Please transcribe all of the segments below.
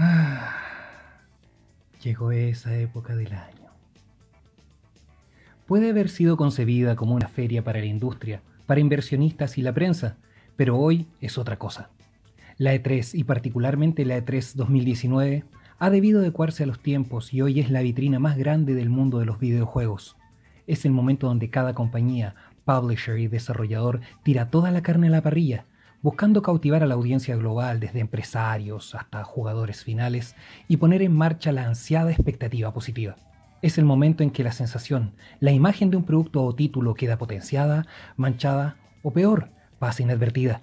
llegó esa época del año. Puede haber sido concebida como una feria para la industria, para inversionistas y la prensa, pero hoy es otra cosa. La E3, y particularmente la E3 2019, ha debido adecuarse a los tiempos y hoy es la vitrina más grande del mundo de los videojuegos. Es el momento donde cada compañía, publisher y desarrollador tira toda la carne a la parrilla buscando cautivar a la audiencia global, desde empresarios hasta jugadores finales, y poner en marcha la ansiada expectativa positiva. Es el momento en que la sensación, la imagen de un producto o título queda potenciada, manchada o peor, pasa inadvertida.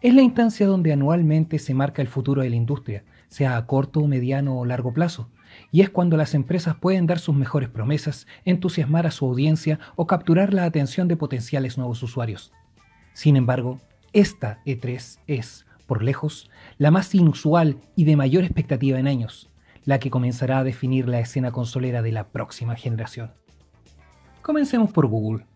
Es la instancia donde anualmente se marca el futuro de la industria, sea a corto, mediano o largo plazo, y es cuando las empresas pueden dar sus mejores promesas, entusiasmar a su audiencia o capturar la atención de potenciales nuevos usuarios. Sin embargo, esta E3 es, por lejos, la más inusual y de mayor expectativa en años, la que comenzará a definir la escena consolera de la próxima generación. Comencemos por Google.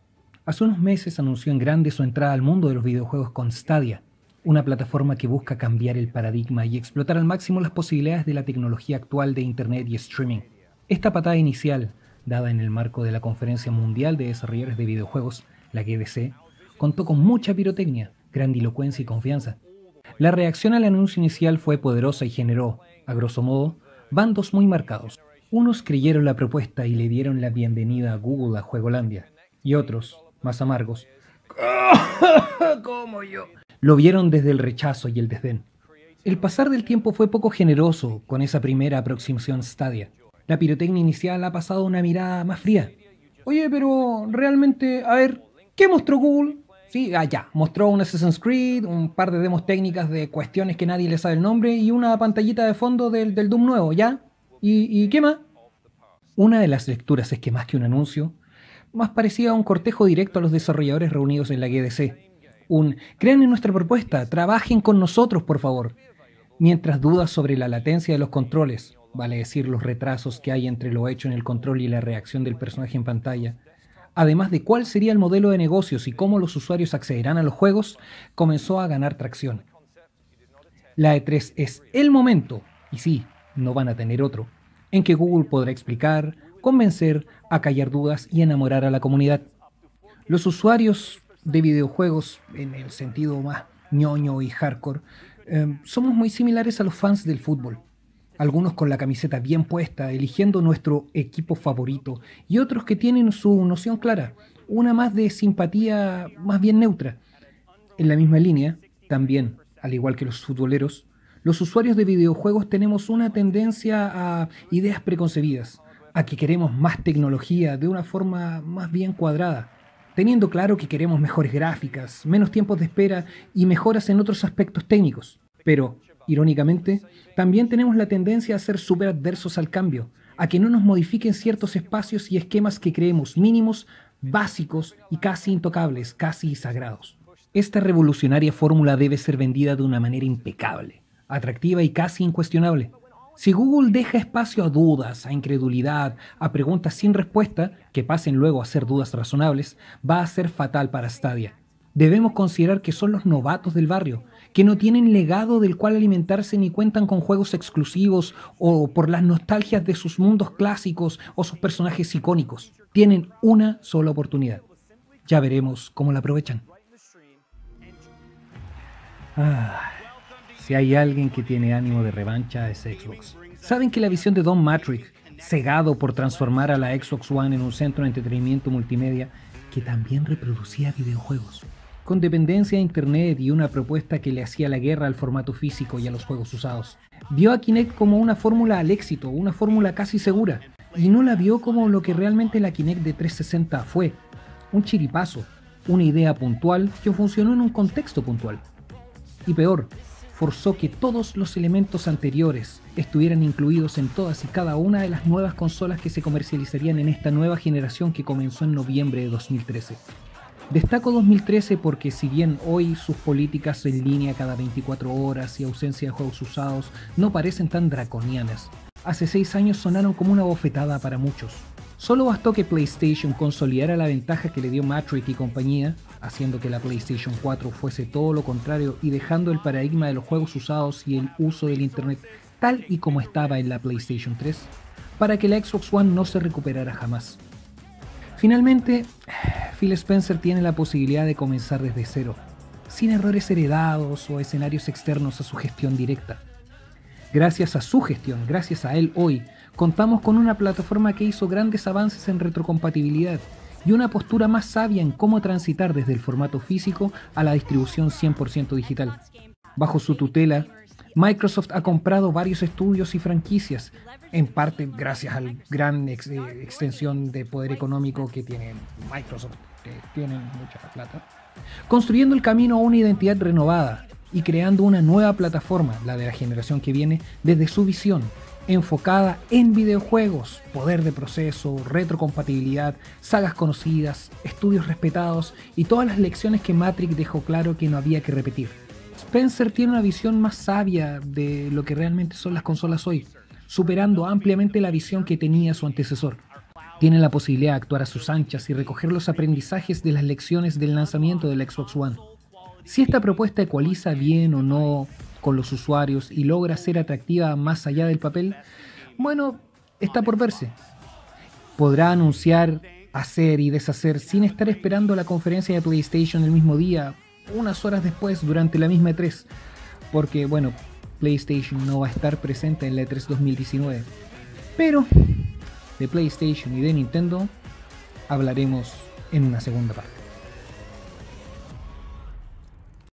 Hace unos meses anunció en grande su entrada al mundo de los videojuegos con Stadia, una plataforma que busca cambiar el paradigma y explotar al máximo las posibilidades de la tecnología actual de Internet y streaming. Esta patada inicial, dada en el marco de la Conferencia Mundial de Desarrolladores de Videojuegos, la GDC, contó con mucha pirotecnia, grandilocuencia y confianza. La reacción al anuncio inicial fue poderosa y generó, a grosso modo, bandos muy marcados. Unos creyeron la propuesta y le dieron la bienvenida a Google a Juegolandia, y otros, más amargos, como yo, lo vieron desde el rechazo y el desdén. El pasar del tiempo fue poco generoso con esa primera aproximación Stadia. La pirotecnia inicial ha pasado una mirada más fría. Oye, pero realmente, a ver, ¿qué mostró Google? Sí, ah, ya, Mostró un Assassin's Creed, un par de demos técnicas de cuestiones que nadie le sabe el nombre y una pantallita de fondo del, Doom nuevo, ¿ya? ¿Y, ¿Y qué más? Una de las lecturas es que más que un anuncio, más parecía un cortejo directo a los desarrolladores reunidos en la GDC. Un, crean en nuestra propuesta, trabajen con nosotros, por favor. Mientras dudas sobre la latencia de los controles, vale decir los retrasos que hay entre lo hecho en el control y la reacción del personaje en pantalla, además de cuál sería el modelo de negocios y cómo los usuarios accederán a los juegos, comenzó a ganar tracción. La E3 es el momento, y sí, no van a tener otro, en que Google podrá explicar, convencer, acallar dudas y enamorar a la comunidad. Los usuarios de videojuegos, en el sentido más ñoño y hardcore, eh, somos muy similares a los fans del fútbol algunos con la camiseta bien puesta, eligiendo nuestro equipo favorito, y otros que tienen su noción clara, una más de simpatía más bien neutra. En la misma línea, también, al igual que los futboleros, los usuarios de videojuegos tenemos una tendencia a ideas preconcebidas, a que queremos más tecnología de una forma más bien cuadrada, teniendo claro que queremos mejores gráficas, menos tiempos de espera y mejoras en otros aspectos técnicos. Pero, irónicamente, también tenemos la tendencia a ser súper adversos al cambio, a que no nos modifiquen ciertos espacios y esquemas que creemos mínimos, básicos y casi intocables, casi sagrados. Esta revolucionaria fórmula debe ser vendida de una manera impecable, atractiva y casi incuestionable. Si Google deja espacio a dudas, a incredulidad, a preguntas sin respuesta, que pasen luego a ser dudas razonables, va a ser fatal para Stadia. Debemos considerar que son los novatos del barrio, que no tienen legado del cual alimentarse ni cuentan con juegos exclusivos o por las nostalgias de sus mundos clásicos o sus personajes icónicos. Tienen una sola oportunidad. Ya veremos cómo la aprovechan. Ah, si hay alguien que tiene ánimo de revancha es Xbox. Saben que la visión de Don Matrix, cegado por transformar a la Xbox One en un centro de entretenimiento multimedia que también reproducía videojuegos, con dependencia a Internet y una propuesta que le hacía la guerra al formato físico y a los juegos usados. Vio a Kinect como una fórmula al éxito, una fórmula casi segura, y no la vio como lo que realmente la Kinect de 360 fue, un chiripazo, una idea puntual que funcionó en un contexto puntual. Y peor, forzó que todos los elementos anteriores estuvieran incluidos en todas y cada una de las nuevas consolas que se comercializarían en esta nueva generación que comenzó en noviembre de 2013. Destaco 2013 porque si bien hoy sus políticas en línea cada 24 horas y ausencia de juegos usados no parecen tan draconianas, hace 6 años sonaron como una bofetada para muchos. Solo bastó que PlayStation consolidara la ventaja que le dio Matrix y compañía, haciendo que la PlayStation 4 fuese todo lo contrario y dejando el paradigma de los juegos usados y el uso del Internet tal y como estaba en la PlayStation 3, para que la Xbox One no se recuperara jamás. Finalmente, Phil Spencer tiene la posibilidad de comenzar desde cero, sin errores heredados o escenarios externos a su gestión directa. Gracias a su gestión, gracias a él hoy, contamos con una plataforma que hizo grandes avances en retrocompatibilidad y una postura más sabia en cómo transitar desde el formato físico a la distribución 100% digital. Bajo su tutela, Microsoft ha comprado varios estudios y franquicias, en parte gracias a la gran eh, extensión de poder económico que tiene Microsoft, que tiene mucha plata, construyendo el camino a una identidad renovada y creando una nueva plataforma, la de la generación que viene, desde su visión, enfocada en videojuegos, poder de proceso, retrocompatibilidad, sagas conocidas, estudios respetados y todas las lecciones que Matrix dejó claro que no había que repetir. Spencer tiene una visión más sabia de lo que realmente son las consolas hoy, superando ampliamente la visión que tenía su antecesor. Tiene la posibilidad de actuar a sus anchas y recoger los aprendizajes de las lecciones del lanzamiento del Xbox One. Si esta propuesta ecualiza bien o no con los usuarios y logra ser atractiva más allá del papel, bueno, está por verse. Podrá anunciar, hacer y deshacer sin estar esperando la conferencia de PlayStation el mismo día, unas horas después durante la misma E3, porque bueno, PlayStation no va a estar presente en la E3 2019. Pero de PlayStation y de Nintendo hablaremos en una segunda parte.